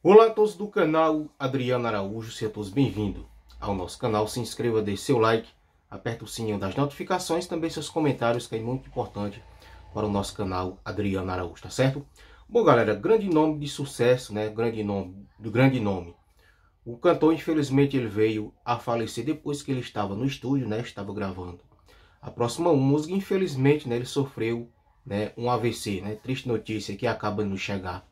Olá a todos do canal Adriano Araújo, sejam todos bem-vindos ao nosso canal. Se inscreva, deixe seu like, aperte o sininho das notificações, também seus comentários, que é muito importante para o nosso canal Adriano Araújo, tá certo? Bom, galera, grande nome de sucesso, né? Grande nome, do grande nome. O cantor, infelizmente, ele veio a falecer depois que ele estava no estúdio, né? Estava gravando a próxima música. Infelizmente, né? Ele sofreu né? um AVC, né? Triste notícia que acaba de nos chegar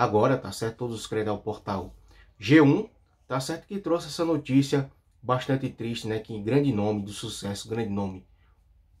agora, tá certo? Todos inscrevem ao portal G1, tá certo? Que trouxe essa notícia bastante triste, né? Que grande nome do sucesso, grande nome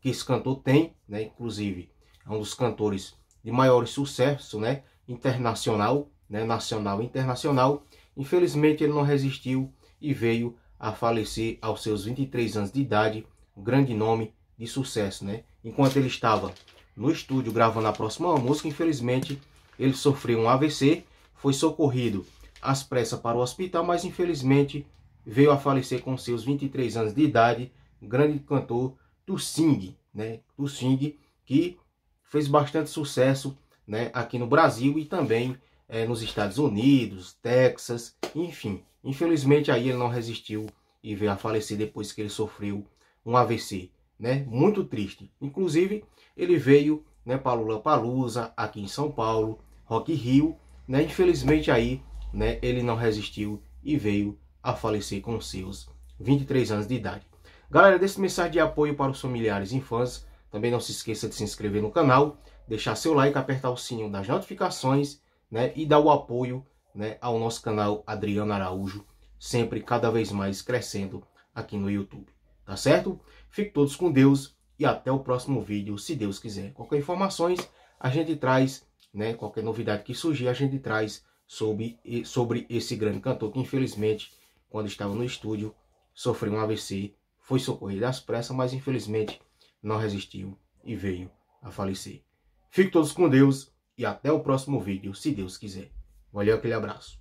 que esse cantor tem, né? Inclusive, é um dos cantores de maior sucesso, né? Internacional, né? Nacional e internacional. Infelizmente, ele não resistiu e veio a falecer aos seus 23 anos de idade. Grande nome de sucesso, né? Enquanto ele estava no estúdio gravando a próxima música, infelizmente ele sofreu um AVC, foi socorrido às pressas para o hospital, mas infelizmente veio a falecer com seus 23 anos de idade, grande cantor Tussing, né? Tussing, que fez bastante sucesso né, aqui no Brasil e também é, nos Estados Unidos, Texas, enfim. Infelizmente aí ele não resistiu e veio a falecer depois que ele sofreu um AVC, né? Muito triste. Inclusive, ele veio né, para Lula Palusa, aqui em São Paulo, Rock Rio, né? Infelizmente aí, né, ele não resistiu e veio a falecer com seus 23 anos de idade. Galera, desse mensagem de apoio para os familiares e fãs, também não se esqueça de se inscrever no canal, deixar seu like, apertar o sininho das notificações, né, e dar o apoio, né, ao nosso canal Adriano Araújo, sempre cada vez mais crescendo aqui no YouTube, tá certo? Fiquem todos com Deus e até o próximo vídeo, se Deus quiser. Qualquer informações a gente traz né? Qualquer novidade que surgir, a gente traz sobre, sobre esse grande cantor que, infelizmente, quando estava no estúdio, sofreu um AVC, foi socorrido às pressas, mas infelizmente não resistiu e veio a falecer. Fiquem todos com Deus e até o próximo vídeo, se Deus quiser. Valeu, aquele abraço.